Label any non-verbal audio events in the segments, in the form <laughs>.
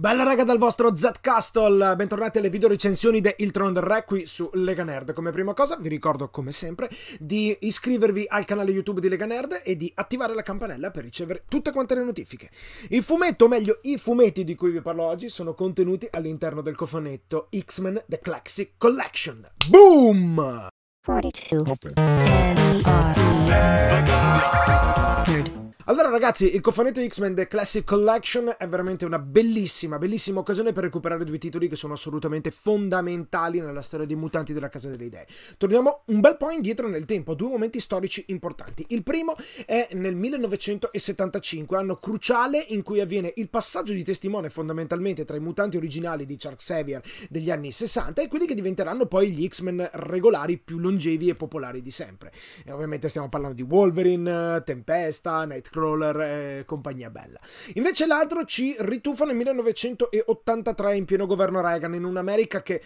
Bella raga dal vostro Z Castle, bentornati alle video recensioni di Il Trono del Re qui su Lega Nerd. Come prima cosa vi ricordo come sempre di iscrivervi al canale YouTube di Lega Nerd e di attivare la campanella per ricevere tutte quante le notifiche. Il fumetto, o meglio i fumetti di cui vi parlo oggi, sono contenuti all'interno del cofanetto X-Men The Classic Collection. Boom! 42. Allora ragazzi, il cofanetto X-Men The Classic Collection è veramente una bellissima, bellissima occasione per recuperare due titoli che sono assolutamente fondamentali nella storia dei mutanti della Casa delle Idee. Torniamo un bel po' indietro nel tempo, due momenti storici importanti. Il primo è nel 1975, anno cruciale in cui avviene il passaggio di testimone fondamentalmente tra i mutanti originali di Charles Xavier degli anni 60 e quelli che diventeranno poi gli X-Men regolari più longevi e popolari di sempre. E ovviamente stiamo parlando di Wolverine, Tempesta, Nightcrawler, side-scroller e compagnia bella. Invece l'altro ci ritufa nel 1983 in pieno governo Reagan, in un'America che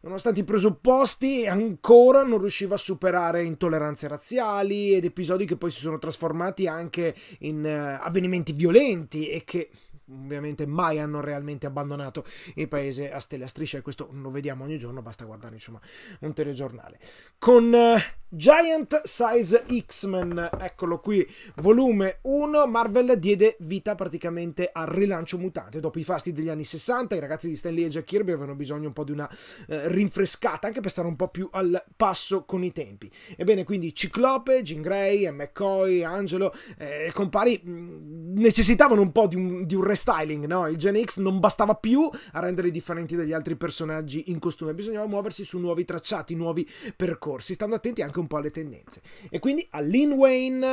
nonostante i presupposti, ancora non riusciva a superare intolleranze razziali ed episodi che poi si sono trasformati anche in eh, avvenimenti violenti e che ovviamente mai hanno realmente abbandonato il paese a stella striscia e questo lo vediamo ogni giorno, basta guardare insomma un telegiornale. Con uh, Giant Size X-Men, eccolo qui, volume 1, Marvel diede vita praticamente al rilancio mutante. Dopo i fasti degli anni 60, i ragazzi di Stanley e Jack Kirby avevano bisogno un po' di una uh, rinfrescata, anche per stare un po' più al passo con i tempi. Ebbene, quindi Ciclope, Jean Grey, McCoy, Angelo, eh, compari mm, necessitavano un po' di un, di un restyling, no? Il Gen X non bastava più a rendere differenti dagli altri personaggi in costume, bisognava muoversi su nuovi tracciati, nuovi percorsi, stando attenti anche un po' alle tendenze. E quindi a Lin Wayne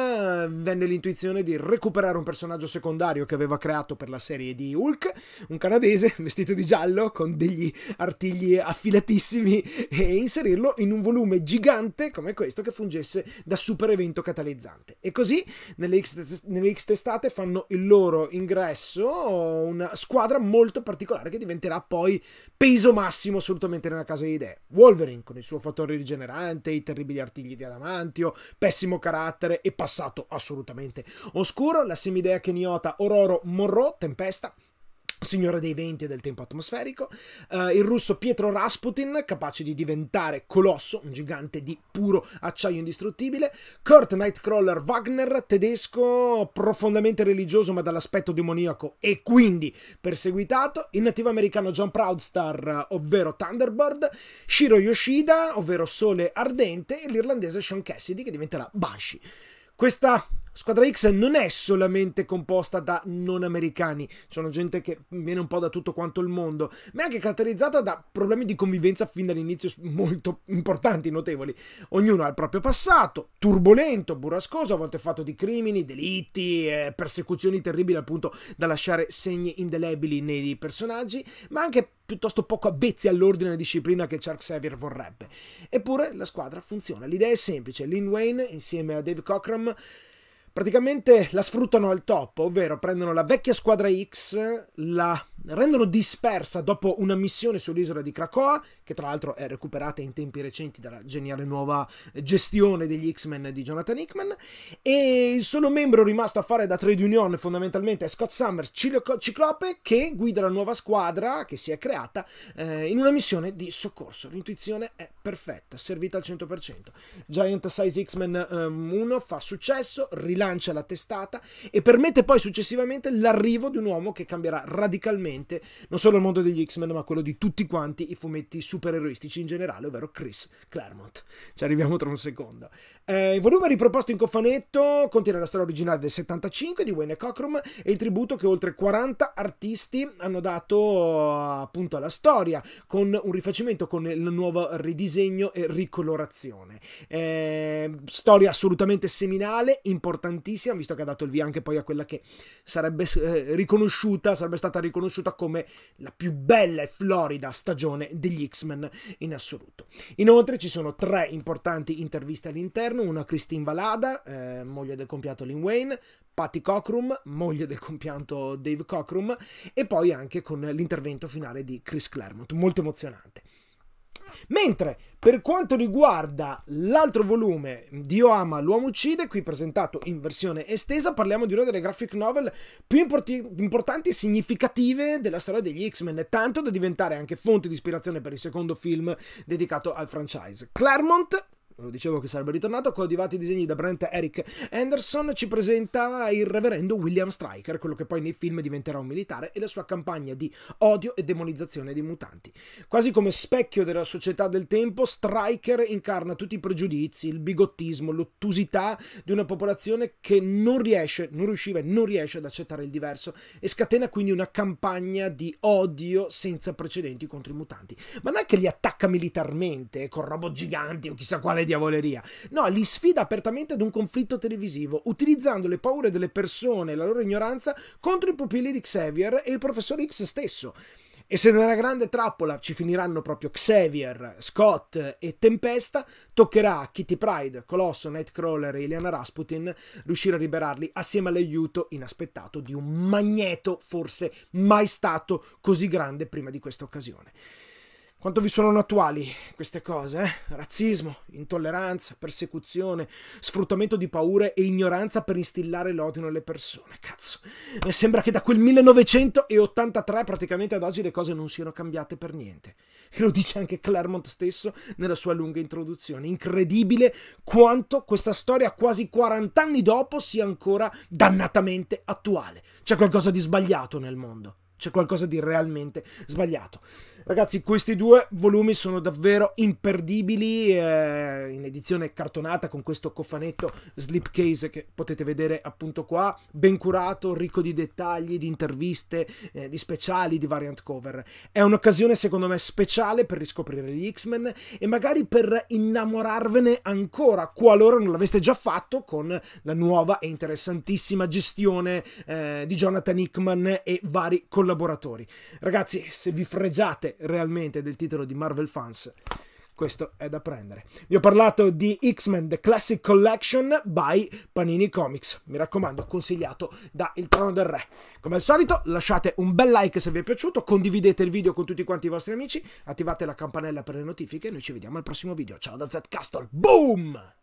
eh, venne l'intuizione di recuperare un personaggio secondario che aveva creato per la serie di Hulk, un canadese <laughs> vestito di giallo con degli artigli affilatissimi e inserirlo in un volume gigante come questo che fungesse da super evento catalizzante. E così nelle X, nelle X testate fanno il loro ingresso una squadra molto particolare che diventerà poi peso massimo assolutamente nella casa di idee. Wolverine con il suo fattore rigenerante, i terribili artigli di Adamantio, pessimo carattere e passato assolutamente oscuro, la semidea Keniota Ororo Monroe, Tempesta, Signore dei Venti e del Tempo Atmosferico, eh, il russo Pietro Rasputin, capace di diventare colosso, un gigante di puro acciaio indistruttibile, Kurt Nightcrawler Wagner, tedesco profondamente religioso ma dall'aspetto demoniaco e quindi perseguitato, il nativo americano John Proudstar, eh, ovvero Thunderbird, Shiro Yoshida, ovvero Sole Ardente, e l'irlandese Sean Cassidy che diventerà Banshee. Questa Squadra X non è solamente composta da non americani, sono gente che viene un po' da tutto quanto il mondo, ma è anche caratterizzata da problemi di convivenza fin dall'inizio molto importanti, notevoli. Ognuno ha il proprio passato, turbolento, burrascoso, a volte fatto di crimini, delitti, eh, persecuzioni terribili appunto da lasciare segni indelebili nei personaggi, ma anche piuttosto poco abbezzi all'ordine e disciplina che Charles Xavier vorrebbe. Eppure la squadra funziona, l'idea è semplice, Lin Wayne insieme a Dave Cockrum praticamente la sfruttano al top, ovvero prendono la vecchia squadra X, la rendono dispersa dopo una missione sull'isola di Krakoa, che tra l'altro è recuperata in tempi recenti dalla geniale nuova gestione degli X-Men di Jonathan Hickman, e il solo membro rimasto a fare da trade union fondamentalmente è Scott Summers, Ciclope, che guida la nuova squadra che si è creata eh, in una missione di soccorso. L'intuizione è perfetta, servita al 100%. Giant Size X-Men um, ehm, 1 fa successo, rilancia la testata e permette poi successivamente l'arrivo di un uomo che cambierà radicalmente non solo il mondo degli X-Men, ma quello di tutti quanti i fumetti supereroistici in generale, ovvero Chris Claremont. Ci arriviamo tra un secondo. Eh, il volume riproposto in cofanetto contiene la storia originale del 75 di Wayne Cockrum e il tributo che oltre 40 artisti hanno dato appunto alla storia, con un rifacimento con il nuovo redesign disegno e ricolorazione. Eh, storia assolutamente seminale, importantissima, visto che ha dato il via anche poi a quella che sarebbe eh, riconosciuta, sarebbe stata riconosciuta come la più bella e florida stagione degli X-Men in assoluto. Inoltre ci sono tre importanti interviste all'interno, una a Christine Valada, eh, moglie del compianto Lin Wayne, Patty Cockrum, moglie del compianto Dave Cockrum, e poi anche con l'intervento finale di Chris Claremont, molto emozionante. Mentre per quanto riguarda l'altro volume, Dio ama, l'uomo uccide, qui presentato in versione estesa, parliamo di una delle graphic novel più importi- importanti e significative della storia degli X-Men, tanto da diventare anche fonte di ispirazione per il secondo film dedicato al franchise. Claremont lo dicevo che sarebbe ritornato, coadiuvati i disegni da Brent Eric Anderson, ci presenta il reverendo William Stryker, quello che poi nei film diventerà un militare, e la sua campagna di odio e demonizzazione dei mutanti. Quasi come specchio della società del tempo, Stryker incarna tutti i pregiudizi, il bigottismo, l'ottusità di una popolazione che non riesce, non riusciva e non riesce ad accettare il diverso e scatena quindi una campagna di odio senza precedenti contro i mutanti. Ma non è che li attacca militarmente con robot giganti o chissà quale di diavoleria. No, li sfida apertamente ad un conflitto televisivo, utilizzando le paure delle persone e la loro ignoranza contro i pupilli di Xavier e il professor X stesso. E se nella grande trappola ci finiranno proprio Xavier, Scott e Tempesta, toccherà a Kitty Pride, Colosso, Nightcrawler e Ileana Rasputin riuscire a liberarli assieme all'aiuto inaspettato di un magneto forse mai stato così grande prima di questa occasione quanto vi sono attuali queste cose, eh? Razzismo, intolleranza, persecuzione, sfruttamento di paure e ignoranza per instillare l'odio nelle persone. Cazzo, mi sembra che da quel 1983 praticamente ad oggi le cose non siano cambiate per niente. E lo dice anche Claremont stesso nella sua lunga introduzione. Incredibile quanto questa storia quasi 40 anni dopo sia ancora dannatamente attuale. C'è qualcosa di sbagliato nel mondo c'è qualcosa di realmente sbagliato. Ragazzi, questi due volumi sono davvero imperdibili eh, in edizione cartonata con questo cofanetto slipcase che potete vedere appunto qua, ben curato, ricco di dettagli, di interviste, eh, di speciali, di variant cover. È un'occasione secondo me speciale per riscoprire gli X-Men e magari per innamorarvene ancora, qualora non l'aveste già fatto con la nuova e interessantissima gestione eh, di Jonathan Hickman e vari collaboratori collaboratori. Ragazzi, se vi fregiate realmente del titolo di Marvel Fans, questo è da prendere. Vi ho parlato di X-Men The Classic Collection by Panini Comics. Mi raccomando, consigliato da Il Trono del Re. Come al solito, lasciate un bel like se vi è piaciuto, condividete il video con tutti quanti i vostri amici, attivate la campanella per le notifiche e noi ci vediamo al prossimo video. Ciao da Z Castle. Boom!